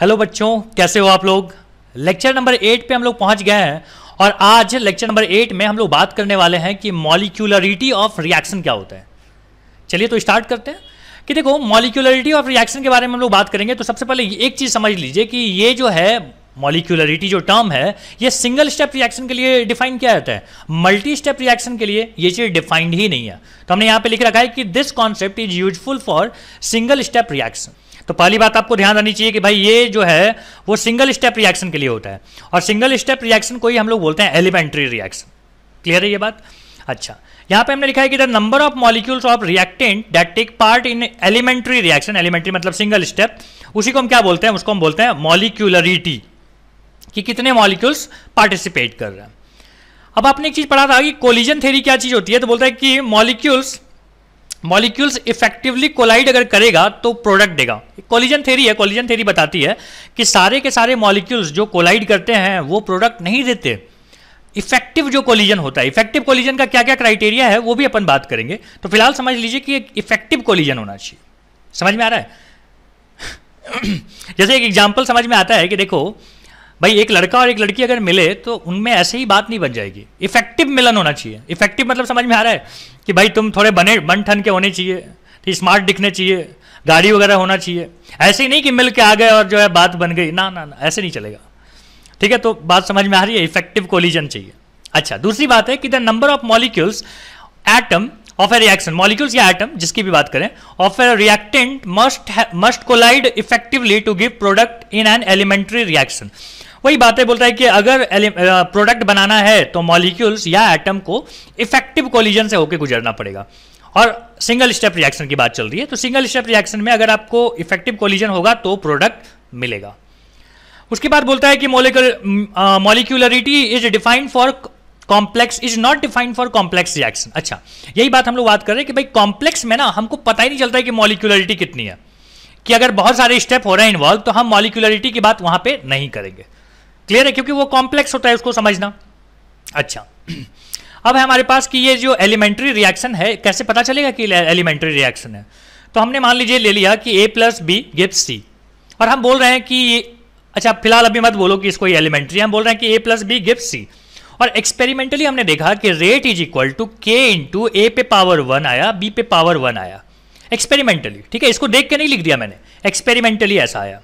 Hello बच्चों कैसे हो आप लोग लेक्चर नंबर एट पे हम लोग पहुंच गए हैं और आज लेक्चर नंबर एट में हम लोग बात करने वाले हैं कि मॉलिक्यूलरिटी ऑफ रिएक्शन क्या होता है चलिए तो स्टार्ट करते हैं कि देखो मॉलिक्यूलरिटी ऑफ रिएक्शन के बारे में हम लोग बात करेंगे तो सबसे पहले एक चीज़ समझ लीजिए कि ये जो है मॉलिक्यूलरिटी जो टर्म है ये सिंगल स्टेप रिएक्शन के लिए डिफाइन किया जाता है मल्टी स्टेप रिएक्शन के लिए ये चीज़ डिफाइंड ही नहीं है तो हमने यहाँ पे लिख रखा है कि this concept is useful for single step reaction तो पहली बात आपको ध्यान रखनी चाहिए कि भाई ये जो है वो सिंगल स्टेप रिएक्शन के लिए होता है और सिंगल स्टेप रिएक्शन को ही हम लोग बोलते हैं एलिमेंट्री रिएक्शन क्लियर है ये बात अच्छा यहां पे हमने लिखा है कि the number of molecules of reactant that take part in elementary reaction elementary मतलब सिंगल स्टेप उसी को हम क्या बोलते हैं उसको हम बोलते हैं मॉलिक्यूलरिटी कि कितने मॉलिक्यूल्स पार्टिसिपेट कर रहे हैं अब आपने एक चीज पढ़ा था कि कोलिजन थेरी क्या चीज होती है तो बोलता है कि मॉलिक्यूल्स मॉलिक्यूल्स इफेक्टिवली कोलाइड अगर करेगा तो प्रोडक्ट देगा कोलिजन थेरी है कोलिजन थेरी बताती है कि सारे के सारे मॉलिक्यूल्स जो कोलाइड करते हैं वो प्रोडक्ट नहीं देते इफेक्टिव जो कोलिजन होता है इफेक्टिव कोलिजन का क्या क्या क्राइटेरिया है वो भी अपन बात करेंगे तो फिलहाल समझ लीजिए कि एक इफेक्टिव कोलिजन होना चाहिए समझ में आ रहा है जैसे एक एग्जाम्पल समझ में आता है कि देखो भाई एक लड़का और एक लड़की अगर मिले तो उनमें ऐसे ही बात नहीं बन जाएगी इफेक्टिव मिलन होना चाहिए इफेक्टिव मतलब समझ में आ रहा है कि भाई तुम थोड़े बने बन ठन के होने चाहिए तो स्मार्ट दिखने चाहिए गाड़ी वगैरह होना चाहिए ऐसे ही नहीं कि मिल के आ गए और जो है बात बन गई ना ना ना ऐसे नहीं चलेगा ठीक है तो बात समझ में आ रही है इफेक्टिव कोलिजन चाहिए अच्छा दूसरी बात है कि the number of molecules atom of a reaction molecules या एटम जिसकी भी बात करें of a reactant must must collide effectively to give product in an elementary reaction वही बातें बोलता है कि अगर प्रोडक्ट बनाना है तो मॉलिक्यूल्स या एटम को इफेक्टिव कोलिजन से होकर गुजरना पड़ेगा और सिंगल स्टेप रिएक्शन की बात चल रही है तो सिंगल स्टेप रिएक्शन में अगर आपको इफेक्टिव कोलिजन होगा तो प्रोडक्ट मिलेगा उसके बाद बोलता है कि molecular molecularity is defined for complex is not defined for complex reaction अच्छा यही बात हम लोग बात कर रहे हैं कि भाई कॉम्प्लेक्स में ना हमको पता ही नहीं चलता है कि मॉलिक्यूलरिटी कितनी है कि अगर बहुत सारे स्टेप हो रहे हैं इन्वॉल्व तो हम मॉलिक्यूलरिटी की बात वहां पे नहीं करेंगे क्लियर है क्योंकि वो कॉम्प्लेक्स होता है उसको समझना अच्छा अब है हमारे पास कि ये जो एलिमेंट्री रिएक्शन है कैसे पता चलेगा कि एलिमेंट्री रिएक्शन है तो हमने मान लीजिए ले लिया कि A plus B gives C और हम बोल रहे हैं कि अच्छा फिलहाल अभी मत बोलो कि इसको ये एलिमेंट्री हम बोल रहे हैं कि A plus B gives C और एक्सपेरिमेंटली हमने देखा कि rate is equal to K into A पे पावर वन आया बी पे पावर वन आया एक्सपेरिमेंटली ठीक है इसको देख के नहीं लिख दिया मैंने एक्सपेरिमेंटली ऐसा आया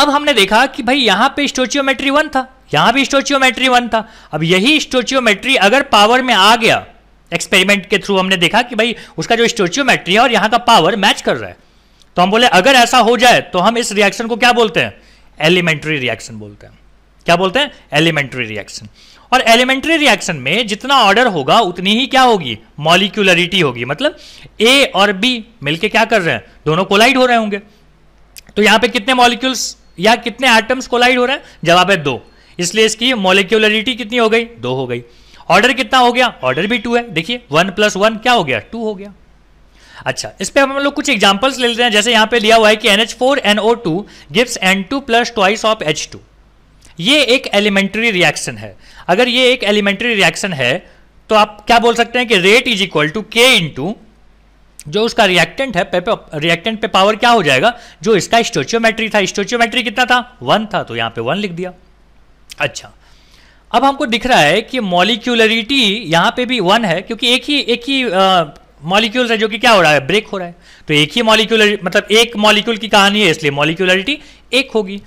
अब हमने देखा कि भाई यहां पे स्टोचियोमेट्री वन था यहां भी स्टोचियोमेट्री वन था अब यही स्टोचियोमेट्री अगर पावर में आ गया एक्सपेरिमेंट के थ्रू हमने देखा कि भाई उसका जो स्टोचियोमेट्री है और यहां का पावर मैच कर रहा है तो हम बोले अगर ऐसा हो जाए तो हम इस रिएक्शन को क्या बोलते हैं एलिमेंट्री रिएक्शन बोलते हैं क्या बोलते हैं एलिमेंट्री रिएक्शन और एलिमेंट्री रिएक्शन में जितना ऑर्डर होगा उतनी ही क्या होगी मॉलिक्यूलरिटी होगी मतलब ए और बी मिलके क्या कर रहे हैं दोनों कोलाइड हो रहे होंगे तो यहां पे कितने मॉलिक्यूल्स या कितने एटम्स कोलाइड हो रहा है जवाब है दो इसलिए इसकी मोलिक्यूलरिटी कितनी हो गई दो हो गई ऑर्डर कितना हो गया ऑर्डर भी टू है देखिए वन प्लस वन क्या हो गया टू हो गया अच्छा इस पर हम लोग कुछ एग्जांपल्स ले लेते हैं जैसे यहां पे लिया हुआ है कि NH four NO NH4NO2 gives two plus twice of H two ये एक एलिमेंट्री रिएक्शन है अगर ये एक एलिमेंट्री रिएक्शन है तो आप क्या बोल सकते हैं कि rate is equal to K into जो उसका रिएक्टेंट है रिएक्टेंट पे पावर क्या हो जाएगा जो इसका स्टोचियोमेट्री था स्टोचियोमेट्री कितना था वन था तो यहां पे वन लिख दिया अच्छा अब हमको दिख रहा है कि मॉलिक्यूलरिटी यहां पे भी वन है क्योंकि एक ही एक ही मॉलिक्यूल है जो कि क्या हो रहा है ब्रेक हो रहा है तो एक ही मॉलिक्यूलर मतलब एक मॉलिक्यूल की कहानी है इसलिए मॉलिक्यूलरिटी एक होगी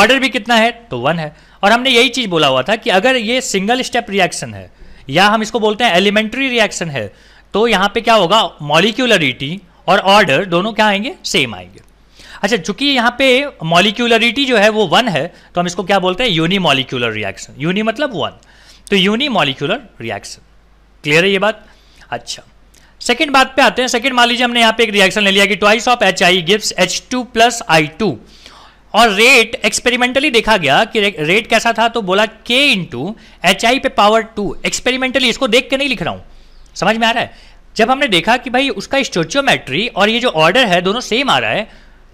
ऑर्डर भी कितना है तो वन है और हमने यही चीज़ बोला हुआ था कि अगर ये सिंगल स्टेप रिएक्शन है या हम इसको बोलते हैं एलिमेंट्री रिएक्शन है तो यहाँ पे क्या होगा मॉलिक्यूलरिटी और ऑर्डर दोनों क्या आएंगे सेम आएंगे अच्छा चूंकि यहाँ पे मॉलिक्यूलरिटी जो है वो वन है तो हम इसको क्या बोलते हैं यूनि मॉलिक्यूलर रिएक्शन यूनि मतलब वन तो यूनि मॉलिक्यूलर रिएक्शन क्लियर है ये बात अच्छा सेकेंड बात पे आते हैं सेकेंड मान लीजिए हमने यहाँ पे एक रिएक्शन ले लिया कि twice of H I gives H two plus I two और रेट एक्सपेरिमेंटली देखा गया कि रेट कैसा था तो बोला के इंटू एच आई पे पावर टू एक्सपेरिमेंटली इसको देख के नहीं लिख रहा हूं समझ में आ रहा है जब हमने देखा कि भाई उसका स्टोचियोमेट्री और ये जो ऑर्डर है दोनों सेम आ रहा है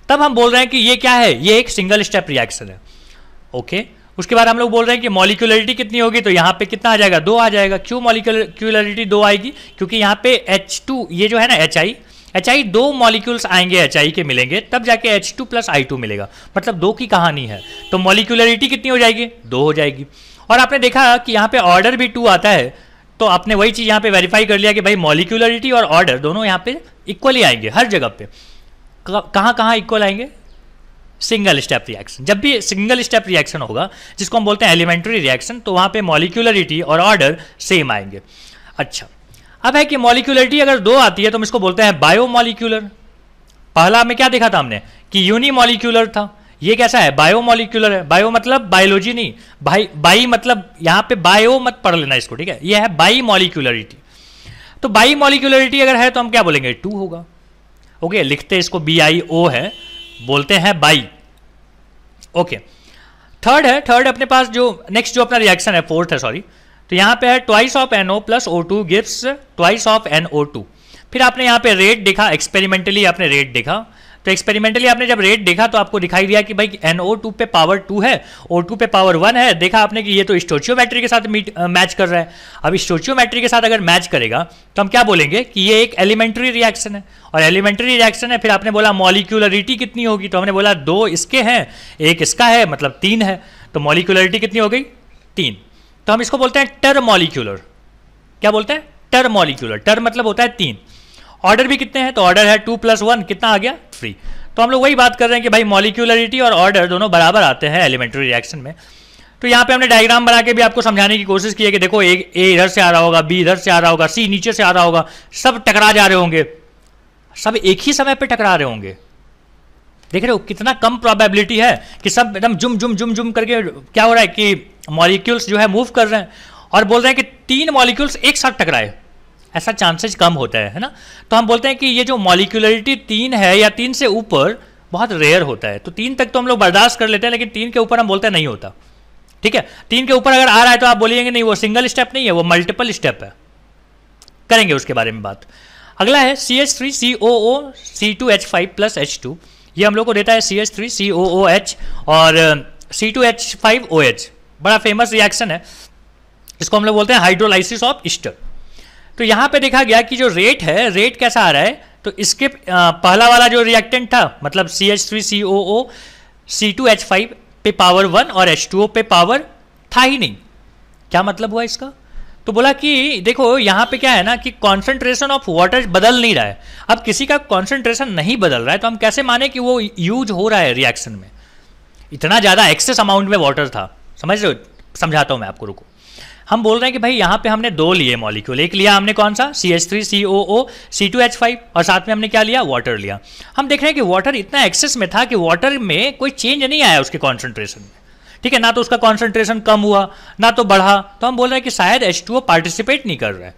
तब हम बोल रहे हैं कि ये क्या है ये एक सिंगल स्टेप रिएक्शन है ओके उसके बाद हम लोग बोल रहे हैं कि मॉलिकुलरिटी कितनी होगी तो यहाँ पे कितना आ जाएगा दो आ जाएगा क्यों मॉलिकुलरिटी दो आएगी क्योंकि यहाँ पे एच टू ये जो है ना एच आई एच आई दो मॉलिक्यूल्स आएंगे एच आई के मिलेंगे तब जाके H two plus I two मिलेगा मतलब दो की कहानी है तो मॉलिकुलरिटी कितनी हो जाएगी दो हो जाएगी और आपने देखा कि यहाँ पे ऑर्डर भी टू आता है तो आपने वही चीज़ यहाँ पे वेरीफाई कर लिया कि भाई मॉलिक्यूलरिटी और ऑर्डर दोनों यहाँ पे इक्वली आएंगे हर जगह पे कहाँ कहाँ इक्वल आएंगे सिंगल स्टेप रिएक्शन जब भी सिंगल स्टेप रिएक्शन होगा जिसको हम बोलते हैं एलिमेंट्री रिएक्शन तो वहाँ पे मॉलिक्यूलरिटी और ऑर्डर सेम आएंगे अच्छा अब है कि मॉलिक्यूलरिटी अगर दो आती है तो हम इसको बोलते हैं मॉलिक्यूलर पहला में क्या देखा था हमने कि यूनिमोलिक्यूलर था ये कैसा है बायोमोलिकुलर है बायो मतलब बायोलॉजी नहीं बाई बाई मतलब यहां पे बायो मत पढ़ लेना इसको ठीक है ये है बाई मोलिकुलरिटी तो बाई मोलिकुलरिटी अगर है तो हम क्या बोलेंगे टू होगा ओके लिखते इसको बी आई ओ है बोलते हैं बाई ओके थर्ड है थर्ड अपने पास जो नेक्स्ट जो अपना रिएक्शन है फोर्थ है सॉरी तो यहां पे है twice of N O plus O two gives twice of N O two फिर आपने यहां पे रेट देखा एक्सपेरिमेंटली आपने रेट देखा तो एक्सपेरिमेंटली आपने जब रेट देखा तो आपको दिखाई दिया कि भाई NO2 पे पावर टू है O2 पे पावर वन है देखा आपने कि ये तो मैट्री के साथ मैच कर रहा है अब मैट्री के साथ अगर मैच करेगा तो हम क्या बोलेंगे कि ये एक एलिमेंट्री रिएक्शन है और एलिमेंट्री रिएक्शन है फिर आपने बोला मॉलिक्यूलरिटी कितनी होगी तो हमने बोला दो इसके हैं एक इसका है मतलब तीन है तो मॉलिक्यूलरिटी कितनी हो गई तीन तो हम इसको बोलते हैं टर मॉलिक्यूलर क्या बोलते हैं टर मॉलिक्यूलर टर मतलब होता है तीन ऑर्डर भी कितने हैं तो ऑर्डर है टू प्लस वन कितना आ गया फ्री तो हम लोग वही बात कर रहे हैं कि भाई मॉलिक्यूलरिटी और ऑर्डर दोनों बराबर आते हैं एलिमेंट्री रिएक्शन में तो यहाँ पे हमने डायग्राम बना के भी आपको समझाने की कोशिश की है कि देखो ए ए इधर से आ रहा होगा बी इधर से आ रहा होगा सी नीचे से आ रहा होगा सब टकरा जा रहे होंगे सब एक ही समय पे टकरा रहे होंगे देख रहे हो कितना कम प्रोबेबिलिटी है कि सब एकदम जुम जुम जुम जुम करके क्या हो रहा है कि मॉलिक्यूल्स जो है मूव कर रहे हैं और बोल रहे हैं कि तीन मॉलिक्यूल्स एक साथ टकराए ऐसा चांसेस कम होता है है ना तो हम बोलते हैं कि ये जो मॉलिकुलरिटी तीन है या तीन से ऊपर बहुत रेयर होता है तो तीन तक तो हम लोग बर्दाश्त कर लेते हैं लेकिन तीन के ऊपर हम बोलते हैं नहीं होता ठीक है तीन के ऊपर अगर आ रहा है तो आप बोलिएगे नहीं वो सिंगल स्टेप नहीं है वो मल्टीपल स्टेप है करेंगे उसके बारे में बात अगला है C H three C O O C two H five plus H two ये हम लोग को देता है C H three C O O H और C two H five O H बड़ा फेमस रिएक्शन है इसको हम लोग बोलते हैं हाइड्रोलाइसिस ऑफ ईस्टर तो यहां पे देखा गया कि जो रेट है रेट कैसा आ रहा है तो इसके पहला वाला जो रिएक्टेंट था मतलब C H three C O O C two H five पे पावर वन और एच टू ओ पे पावर था ही नहीं क्या मतलब हुआ इसका तो बोला कि देखो यहां पे क्या है ना कि कॉन्सेंट्रेशन ऑफ वाटर बदल नहीं रहा है अब किसी का कॉन्सेंट्रेशन नहीं बदल रहा है तो हम कैसे माने कि वो यूज हो रहा है रिएक्शन में इतना ज़्यादा एक्सेस अमाउंट में वाटर था समझ रहे हो समझाता हूँ मैं आपको रुको हम बोल रहे हैं कि भाई यहाँ पे हमने दो लिए मॉलिक्यूल एक लिया हमने कौन सा C H three C O O C two H five और साथ में हमने क्या लिया वाटर लिया हम देख रहे हैं कि वाटर इतना एक्सेस में था कि वाटर में कोई चेंज नहीं आया उसके कॉन्सेंट्रेशन में ठीक है ना तो उसका कॉन्सेंट्रेशन कम हुआ ना तो बढ़ा तो हम बोल रहे हैं कि शायद एच टू ओ पार्टिसिपेट नहीं कर रहे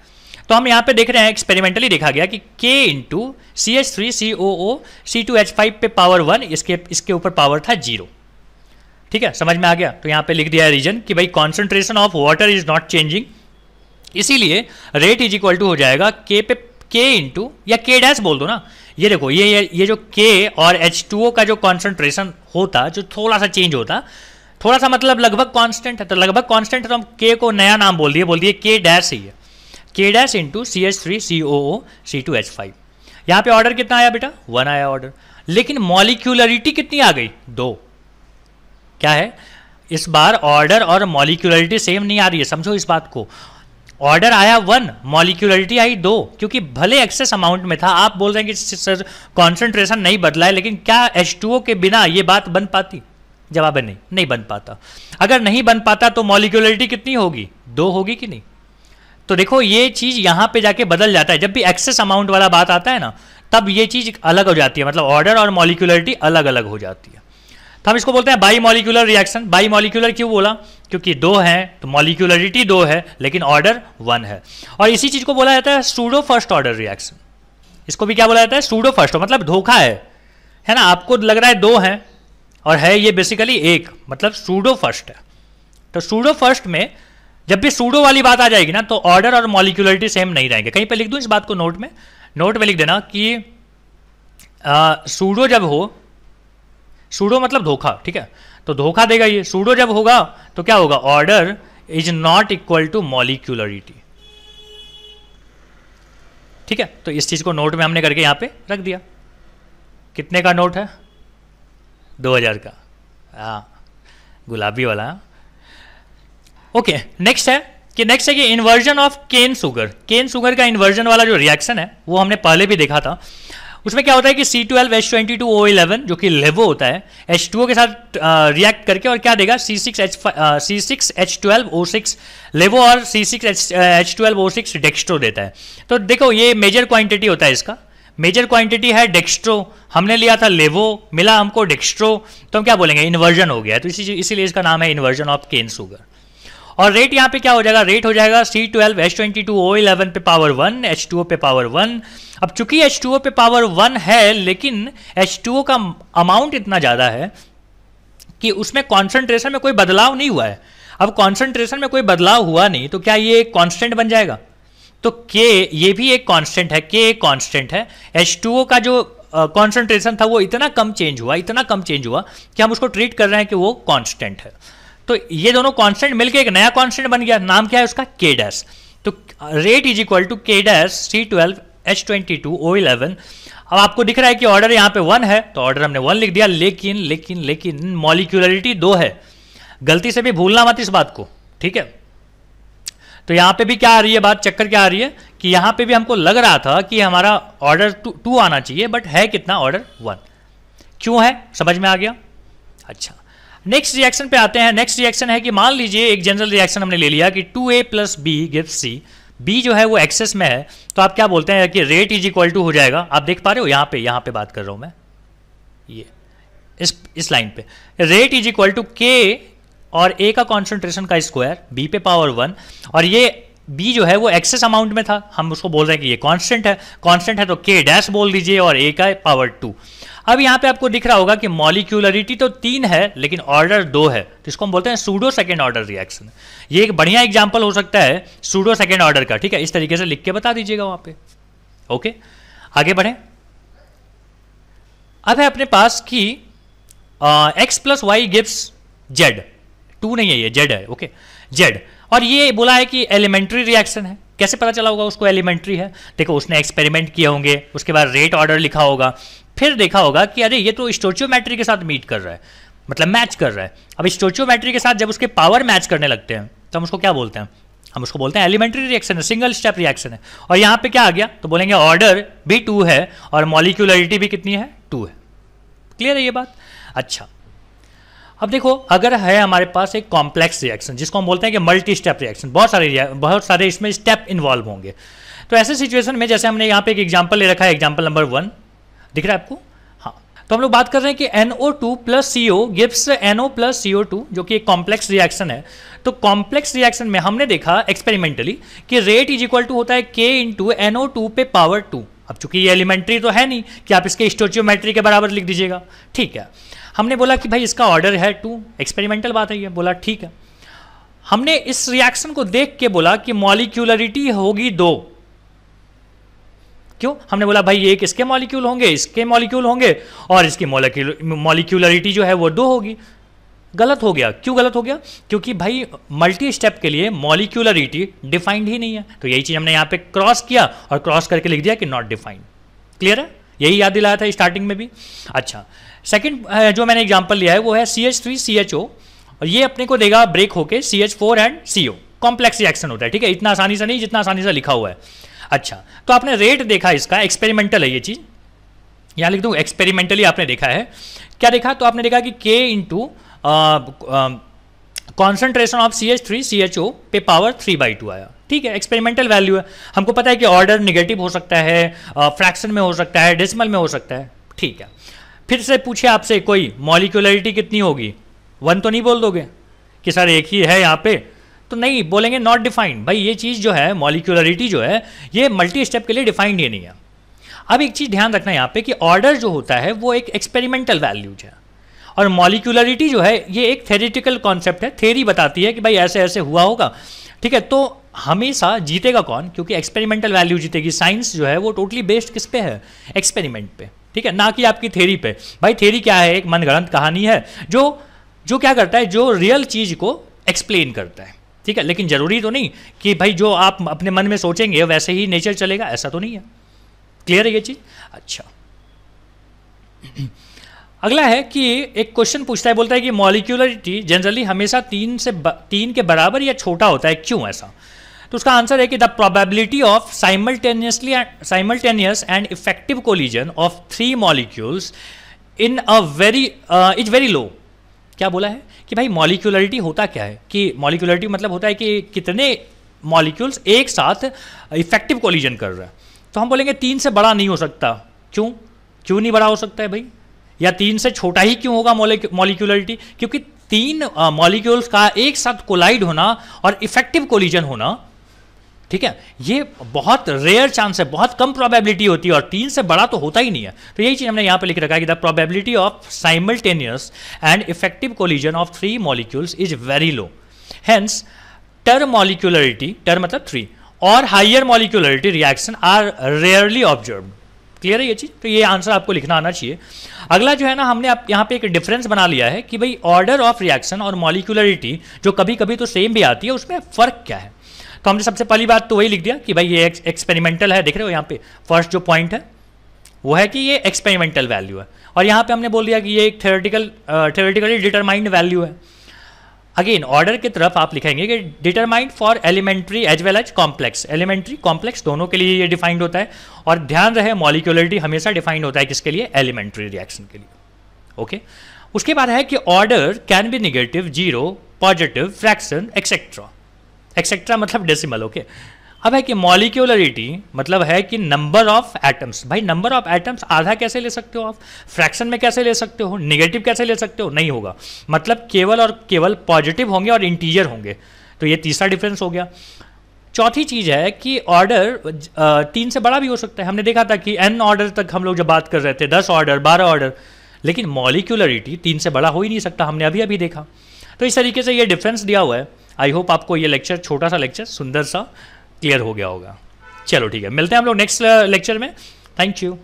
तो हम यहाँ पे देख रहे हैं एक्सपेरिमेंटली देखा गया कि K into C H three C O O C two H five पे पावर वन इसके इसके ऊपर पावर था जीरो ठीक है समझ में आ गया तो यहां पे लिख दिया है रीजन कि भाई concentration of water is not changing इसीलिए रेट इज इक्वल टू हो जाएगा के पे के इंटू या के डैश बोल दो ना ये देखो ये ये, ये जो के और एच टू ओ का जो कॉन्सेंट्रेशन होता जो थोड़ा सा चेंज होता थोड़ा सा मतलब लगभग कांस्टेंट है तो लगभग कांस्टेंट है तो हम के को नया नाम बोल दिए बोल दिए के डैश ही है K dash into C H three C O O C two H five यहाँ पे ऑर्डर कितना आया बेटा वन आया ऑर्डर लेकिन मॉलिक्यूलरिटी कितनी आ गई दो क्या है इस बार ऑर्डर और मॉलिक्यूलरिटी सेम नहीं आ रही है समझो इस बात को ऑर्डर आया वन मॉलिक्यूलरिटी आई दो क्योंकि भले एक्सेस अमाउंट में था आप बोल रहे हैं कि सर कॉन्सेंट्रेशन नहीं बदला है लेकिन क्या एच के बिना ये बात बन पाती जवाब है नहीं नहीं बन पाता अगर नहीं बन पाता तो मॉलिक्यूलरिटी कितनी होगी दो होगी कि नहीं तो देखो ये चीज़ यहां पे जाके बदल जाता है जब भी एक्सेस अमाउंट वाला बात आता है ना तब ये चीज़ अलग हो जाती है मतलब ऑर्डर और मॉलिक्यूलरिटी अलग अलग हो जाती है तो हम इसको बोलते हैं bimolecular reaction bimolecular क्यों बोला क्योंकि दो हैं तो मॉलिकुलरिटी दो है लेकिन ऑर्डर वन है और इसी चीज को बोला जाता है स्टूडो फर्स्ट ऑर्डर रिएक्शन इसको भी क्या बोला जाता है स्टूडो तो फर्स्ट मतलब धोखा है है ना आपको लग रहा है दो है और है ये बेसिकली एक मतलब स्टूडो फर्स्ट है तो स्टूडो फर्स्ट में जब भी स्टूडो वाली बात आ जाएगी ना तो ऑर्डर और मॉलिकुलरिटी सेम नहीं रहेंगे कहीं पर लिख दूँ इस बात को नोट में नोट में लिख देना कि सूडो जब हो सूडो मतलब धोखा ठीक है तो धोखा देगा ये सूडो जब होगा तो क्या होगा order is not equal to molecularity ठीक है तो इस चीज़ को नोट में हमने करके यहां पे रख दिया कितने का नोट है दो हज़ार का हा गुलाबी वाला ओके हाँ। नेक्स्ट है कि नेक्स्ट है कि inversion of cane sugar cane sugar का इन्वर्जन वाला जो रिएक्शन है वो हमने पहले भी देखा था उसमें क्या होता है कि C twelve H twenty two O eleven जो कि लेवो होता है एच टू ओ के साथ रिएक्ट करके और क्या देगा C six H C six H twelve O six laevo और C six H H twelve O six dextro देता है तो देखो ये मेजर क्वांटिटी होता है इसका मेजर क्वांटिटी है डेक्स्ट्रो हमने लिया था लेवो मिला हमको डेक्स्ट्रो तो हम क्या बोलेंगे इन्वर्जन हो गया तो इसी इसीलिए इसका नाम है इन्वर्जन ऑफ केन सुगर और रेट यहाँ पे क्या हो जाएगा रेट हो जाएगा C twelve H twenty two O eleven पे power one H two O पे पावर वन अब चूंकि एच टू ओ पे पावर वन है लेकिन एच टू ओ का अमाउंट इतना ज़्यादा है कि उसमें कॉन्सेंट्रेशन में कोई बदलाव नहीं हुआ है अब कॉन्सेंट्रेशन में कोई बदलाव हुआ नहीं तो क्या ये कॉन्स्टेंट बन जाएगा तो के ये भी एक कॉन्स्टेंट है के एक कॉन्स्टेंट है एच टू ओ का जो कॉन्सेंट्रेशन uh, था वो इतना कम चेंज हुआ इतना कम चेंज हुआ कि हम उसको ट्रीट कर रहे हैं कि वो कॉन्स्टेंट है तो ये दोनों कॉन्स्टेंट मिलकर एक नया कॉन्स्टेंट बन गया नाम क्या है उसका के डैश तो rate is equal to K dash C twelve H twenty two O eleven अब आपको दिख रहा है कि ऑर्डर यहाँ पे वन है तो ऑर्डर हमने वन लिख दिया लेकिन लेकिन लेकिन मॉलिक्यूलरिटी दो है गलती से भी भूलना मत इस बात को ठीक है तो यहाँ पे भी क्या आ रही है बात चक्कर क्या आ रही है कि यहाँ पे भी हमको लग रहा था कि हमारा ऑर्डर टू आना चाहिए बट है कितना ऑर्डर वन क्यों है समझ में आ गया अच्छा नेक्स्ट रिएक्शन पे आते हैं नेक्स्ट रिएक्शन है कि मान लीजिए एक जनरल रिएक्शन हमने ले लिया कि two A plus B gives C B जो है वो एक्सेस में है तो आप क्या बोलते हैं कि रेट इज इक्वल टू हो जाएगा आप देख पा रहे हो यहां पे यहां पे बात कर रहा हूं मैं ये इस इस लाइन पे रेट इज इक्वल टू के और ए का कॉन्सेंट्रेशन का स्क्वायर बी पे पावर वन और ये बी जो है वो एक्सेस अमाउंट में था हम उसको बोल रहे हैं कि ये कॉन्स्टेंट है कॉन्स्टेंट है तो के डैश बोल दीजिए और ए का पावर टू अब यहाँ पे आपको दिख रहा होगा कि मॉलिक्यूलरिटी तो तीन है लेकिन ऑर्डर दो है तो इसको हम बोलते हैं सूडो सेकेंड ऑर्डर रिएक्शन ये एक बढ़िया एग्जाम्पल हो सकता है सूडो सेकेंड ऑर्डर का ठीक है इस तरीके से लिख के बता दीजिएगा वहां पे ओके आगे बढ़े अब है अपने पास कि X plus Y gives Z two नहीं है ये जेड है ओके जेड और ये बोला है कि एलिमेंट्री रिएक्शन है कैसे पता चला होगा उसको एलिमेंट्री है देखो उसने एक्सपेरिमेंट किए होंगे उसके बाद रेट ऑर्डर लिखा होगा फिर देखा होगा कि अरे ये तो स्टोचियोमेट्री के साथ मीट कर रहा है मतलब मैच कर रहा है अब स्टोचियोमेट्री के साथ जब उसके पावर मैच करने लगते हैं तो हम उसको क्या बोलते हैं हम उसको बोलते हैं एलिमेंट्री रिएक्शन है सिंगल स्टेप रिएक्शन है और यहां पे क्या आ गया तो बोलेंगे ऑर्डर भी टू है और मॉलिक्यूलरिटी भी कितनी है टू है क्लियर है ये बात अच्छा अब देखो अगर है हमारे पास एक कॉम्प्लेक्स रिएक्शन जिसको हम बोलते हैं कि मल्टी स्टेप रिएक्शन बहुत सारे बहुत सारे इसमें स्टेप इन्वॉल्व होंगे तो ऐसे सिचुएशन में जैसे हमने यहां पे एक एग्जाम्पल ले रखा है एग्जाम्पल नंबर वन दिख रहा है आपको हाँ तो हम लोग बात कर रहे हैं कि NO2 two plus C O gives N O plus C O two जो कि एक कॉम्प्लेक्स रिएक्शन है तो कॉम्प्लेक्स रिएक्शन में हमने देखा एक्सपेरिमेंटली कि रेट इज इक्वल टू होता है K into N O two power two अब चूंकि ये एलिमेंट्री तो है नहीं कि आप इसके स्टोचियोमेट्री के बराबर लिख दीजिएगा ठीक है हमने बोला कि भाई इसका ऑर्डर है टू एक्सपेरिमेंटल बात है ये बोला ठीक है हमने इस रिएक्शन को देख के बोला कि मॉलिक्यूलरिटी होगी दो क्यों हमने बोला भाई ये एक इसके मॉलिक्यूल होंगे इसके मॉलिक्यूल होंगे और इसकी मॉलिक्यूलरिटी जो है वो दो होगी गलत हो गया क्यों गलत हो गया क्योंकि भाई मल्टी स्टेप के लिए मॉलिक्यूलरिटी डिफाइंड ही नहीं है तो यही चीज़ हमने यहां पे क्रॉस किया और क्रॉस करके लिख दिया कि नॉट डिफाइंड क्लियर है यही याद दिलाया था स्टार्टिंग में भी अच्छा सेकंड जो मैंने एग्जांपल लिया है वो है C H three C H O और ये अपने को देगा ब्रेक होके C H four and C O complex reaction होता है ठीक है इतना आसानी से नहीं जितना आसानी से लिखा हुआ है अच्छा तो आपने रेट देखा इसका एक्सपेरिमेंटल है ये चीज़ यहां लिख दू एक्सपेरिमेंटली आपने देखा है क्या देखा तो आपने देखा कि K into concentration of C H three C H O पे पावर थ्री बाई टू आया ठीक है एक्सपेरिमेंटल वैल्यू है हमको पता है कि ऑर्डर निगेटिव हो सकता है फ्रैक्शन में हो सकता है डेसिमल में हो सकता है ठीक है फिर से पूछे आपसे कोई मॉलिकुलरिटी कितनी होगी वन तो नहीं बोल दोगे कि सर एक ही है यहाँ पे तो नहीं बोलेंगे नॉट डिफाइंड भाई ये चीज़ जो है मॉलिकुलरिटी जो है ये मल्टी स्टेप के लिए डिफाइंड ही नहीं है अब एक चीज़ ध्यान रखना यहाँ पे कि ऑर्डर जो होता है वो एक एक्सपेरिमेंटल वैल्यूज है और मॉलिकुलरिटी जो है ये एक थेरिटिकल कॉन्सेप्ट है थेरी बताती है कि भाई ऐसे ऐसे हुआ होगा ठीक है तो हमेशा जीतेगा कौन क्योंकि एक्सपेरिमेंटल वैल्यू जीतेगी साइंस जो है वो टोटली बेस्ड किस पे है एक्सपेरिमेंट पे ठीक है ना कि आपकी थेरी पे भाई थेरी क्या है एक मनगढ़ंत कहानी है जो जो क्या करता है जो रियल चीज़ को एक्सप्लेन करता है ठीक है लेकिन जरूरी तो नहीं कि भाई जो आप अपने मन में सोचेंगे वैसे ही नेचर चलेगा ऐसा तो नहीं है क्लियर है ये चीज़ अच्छा अगला है कि एक क्वेश्चन पूछता है बोलता है कि मॉलिक्यूलरिटी जनरली हमेशा तीन से तीन के बराबर या छोटा होता है क्यों ऐसा तो उसका आंसर है कि the probability of simultaneously simultaneous and effective collision of three molecules in a very is very low क्या बोला है कि भाई मॉलिक्यूलरिटी होता क्या है कि मॉलिक्यूलरिटी मतलब होता है कि कितने मॉलिक्यूल्स एक साथ इफेक्टिव कोलिजन कर रहा है तो हम बोलेंगे तीन से बड़ा नहीं हो सकता क्यों क्यों नहीं बड़ा हो सकता है भाई या तीन से छोटा ही क्यों होगा मॉलिक्यूलरिटी क्योंकि तीन मॉलिक्यूल्स का एक साथ कोलाइड होना और इफेक्टिव कोलिजन होना ठीक है ये बहुत रेयर चांस है बहुत कम प्रोबेबिलिटी होती है और तीन से बड़ा तो होता ही नहीं है तो यही चीज़ हमने यहाँ पे लिख रखा है कि the probability of simultaneous and effective collision of three molecules is very low hence termolecularity ter मतलब थ्री और higher molecularity reaction are rarely observe clear है ये चीज़ तो ये आंसर आपको लिखना आना चाहिए अगला जो है ना हमने आप यहाँ पे एक डिफरेंस बना लिया है कि भाई ऑर्डर ऑफ रिएक्शन और मॉलिक्यूलरिटी जो कभी कभी तो सेम भी आती है उसमें फ़र्क क्या है तो हमने सबसे पहली बात तो वही लिख दिया कि भाई ये एक्सपेरिमेंटल है देख रहे हो यहाँ पे फर्स्ट जो पॉइंट है वो है कि ये एक्सपेरिमेंटल वैल्यू है और यहाँ पे हमने बोल दिया कि ये एक थेरेटिकल थेरेटिकली डिटरमाइंड वैल्यू है अगेन ऑर्डर की तरफ आप लिखेंगे कि determined for elementary as well as complex elementary complex दोनों के लिए ये डिफाइंड होता है और ध्यान रहे मॉलिकुलरिटी हमेशा डिफाइंड होता है किसके लिए एलिमेंट्री रिएक्शन के लिए ओके okay? उसके बाद है कि order can be negative zero positive fraction etcetera etcetera मतलब डेसिमल ओके okay? अब है कि मॉलिक्यूलरिटी मतलब है कि नंबर ऑफ एटम्स भाई नंबर ऑफ एटम्स आधा कैसे ले सकते हो आप फ्रैक्शन में कैसे ले सकते हो निगेटिव कैसे ले सकते हो नहीं होगा मतलब केवल और केवल पॉजिटिव होंगे और इंटीजर होंगे तो ये तीसरा डिफरेंस हो गया चौथी चीज़ है कि ऑर्डर तीन से बड़ा भी हो सकता है हमने देखा था कि एन ऑर्डर तक हम लोग जब बात कर रहे थे दस ऑर्डर बारह ऑर्डर लेकिन मॉलिक्यूलरिटी तीन से बड़ा हो ही नहीं सकता हमने अभी अभी देखा तो इस तरीके से ये डिफरेंस दिया हुआ है आई होप आपको ये लेक्चर छोटा सा लेक्चर सुंदर सा क्लियर हो गया होगा चलो ठीक है मिलते हैं हम लोग नेक्स्ट लेक्चर uh, में थैंक यू